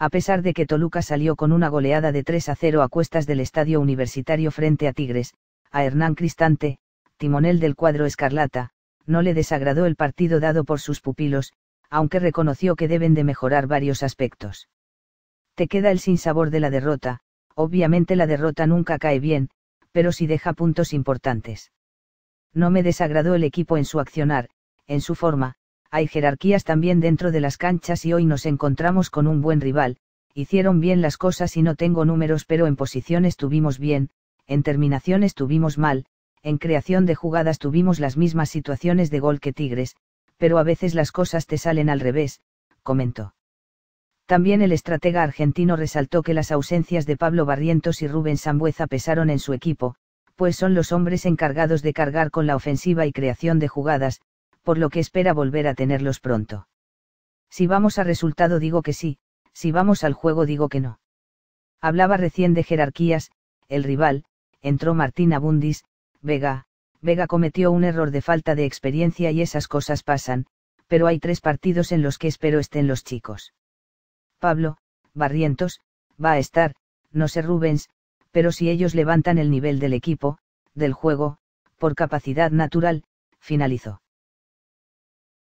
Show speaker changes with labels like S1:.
S1: a pesar de que Toluca salió con una goleada de 3 a 0 a cuestas del Estadio Universitario frente a Tigres, a Hernán Cristante, timonel del cuadro Escarlata, no le desagradó el partido dado por sus pupilos, aunque reconoció que deben de mejorar varios aspectos. Te queda el sinsabor de la derrota, obviamente la derrota nunca cae bien, pero si deja puntos importantes. No me desagradó el equipo en su accionar, en su forma, hay jerarquías también dentro de las canchas y hoy nos encontramos con un buen rival, hicieron bien las cosas y no tengo números pero en posición estuvimos bien, en terminación estuvimos mal, en creación de jugadas tuvimos las mismas situaciones de gol que Tigres, pero a veces las cosas te salen al revés, comentó. También el estratega argentino resaltó que las ausencias de Pablo Barrientos y Rubén Sambueza pesaron en su equipo, pues son los hombres encargados de cargar con la ofensiva y creación de jugadas, por lo que espera volver a tenerlos pronto. Si vamos a resultado digo que sí, si vamos al juego digo que no. Hablaba recién de jerarquías, el rival, entró Martín Abundis, Vega, Vega cometió un error de falta de experiencia y esas cosas pasan, pero hay tres partidos en los que espero estén los chicos. Pablo, Barrientos, va a estar, no sé Rubens, pero si ellos levantan el nivel del equipo, del juego, por capacidad natural, finalizó.